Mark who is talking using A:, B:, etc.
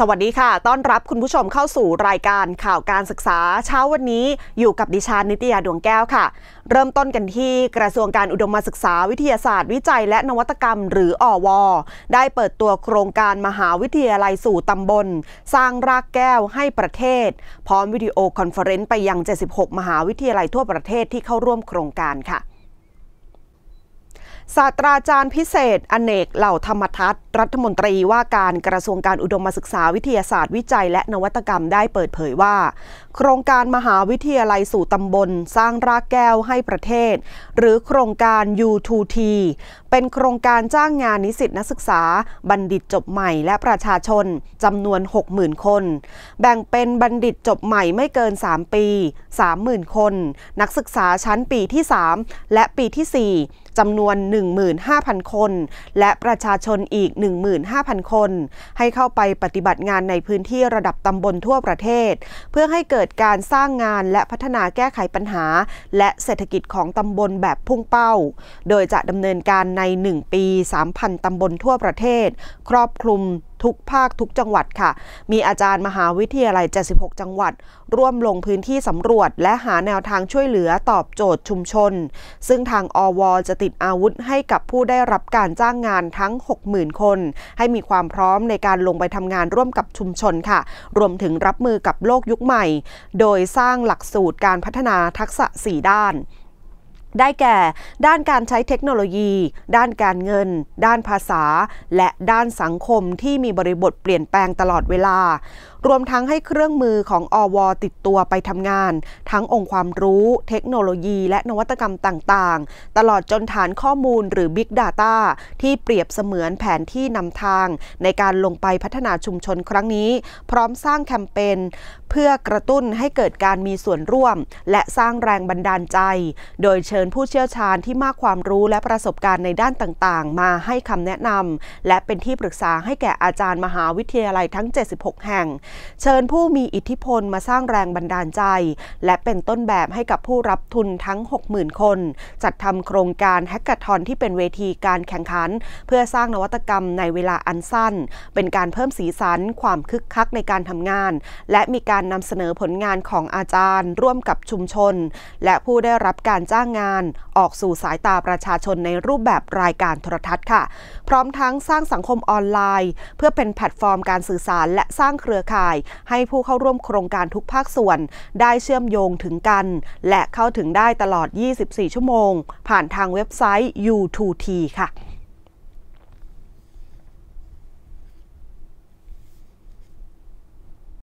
A: สวัสดีค่ะ ต้อนรับคุณผู้ชมเข้าสู่รายการข่าวการศึกษา เช้าวันนี้อยู่กับดิฉันนิตยาดวงแก้วค่ะ เริ่มต้นกันที่กระทรวงการอุดมศึกษาวิทยาศาสตร์วิจัย และนวัตกรรม หรืออวได้เปิดตัวโครงการมหาวิทยาลัยสู่ตำบล สร้างรากแก้วให้ประเทศ พร้อมวิดีโอคอนเฟอเรนซ์ไปยัง 76 มหาวิทยาลัยทั่วประเทศที่เข้าร่วมโครงการค่ะ ศาสตราจารย์พิเศษอเนกเหล่าธรรมทัศนรัฐมนตรีว่าการกระทรวงการอุดมศึกษาวิทยาศาสตร์วิจัยและนวัตกรรมได้เปิดเผยว่า โครงการมหาวิทยาลัยสู่ตำบลสร้างรากแก้วให้ประเทศ หรือโครงการ U2T เป็นโครงการจ้างงานนิสิตนักศึกษาบัณฑิตจบใหม่และประชาชนจำนวน 60,000 คน แบ่งเป็นบัณฑิตจบใหม่ไม่เกิน 3 ปี 30,000 คน นักศึกษาชั้นปีที่ 3 และปีที่ 4จำนวน15,000คน และประชาชนอีก15,000 คน ให้เข้าไปปฏิบัติงานในพื้นที่ระดับตำบลทั่วประเทศ เพื่อให้เกิดการสร้างงานและพัฒนาแก้ไขปัญหา และเศรษฐกิจของตำบลแบบพุ่งเป้า โดยจะดำเนินการใน 1 ปี 3,000 ตำบลทั่วประเทศ ครอบคลุมทุกภาคทุกจังหวัดค่ะ มีอาจารย์มหาวิทยาลัย 76 จังหวัด ร่วมลงพื้นที่สำรวจและหาแนวทางช่วยเหลือตอบโจทย์ชุมชน ซึ่งทางอวจะติดอาวุธให้กับผู้ได้รับการจ้างงานทั้ง 60,000 คน ให้มีความพร้อมในการลงไปทำงานร่วมกับชุมชนค่ะ รวมถึงรับมือกับโลกยุคใหม่ โดยสร้างหลักสูตรการพัฒนาทักษะ 4 ด้านได้แก่ด้านการใช้เทคโนโลยี ด้านการเงิน ด้านภาษา และด้านสังคมที่มีบริบทเปลี่ยนแปลงตลอดเวลารวมทั้งให้เครื่องมือของอวติดตัวไปทำงาน ทั้งองค์ความรู้ เทคโนโลยี และนวัตกรรมต่างๆ ตลอดจนฐานข้อมูลหรือ Big Data ที่เปรียบเสมือนแผนที่นำทาง ในการลงไปพัฒนาชุมชนครั้งนี้ พร้อมสร้างแคมเปญเพื่อกระตุ้นให้เกิดการมีส่วนร่วม และสร้างแรงบันดาลใจ โดยเชิญญผู้เชี่ยวชาญที่มากความรู้และประสบการณ์ในด้านต่างๆ มาให้คำแนะนำและเป็นที่ปรึกษาให้แก่อาจารย์มหาวิทยาลัยทั้ง 76 แห่ง เชิญผู้มีอิทธิพลมาสร้างแรงบันดาลใจ และเป็นต้นแบบให้กับผู้รับทุนทั้ง60,000คน จัดทำโครงการแฮกเกอร์ทอนที่เป็นเวทีการแข่งขัน เพื่อสร้างนวัตกรรมในเวลาอันสั้น เป็นการเพิ่มสีสันความคึกคักในการทำงาน และมีการนำเสนอผลงานของอาจารย์ ร่วมกับชุมชน และผู้ได้รับการจ้างงานานออกสู่สายตาประชาชนในรูปแบบรายการโทรทัศน์ค่ะ พร้อมทั้งสร้างสังคมออนไลน์ เพื่อเป็นแพลตฟอร์มการสื่อสารและสร้างเครือข่าย ให้ผู้เข้าร่วมโครงการทุกภาคส่วน ได้เชื่อมโยงถึงกัน และเข้าถึงได้ตลอด 24 ชั่วโมง ผ่านทางเว็บไซต์ U2T ค่ะ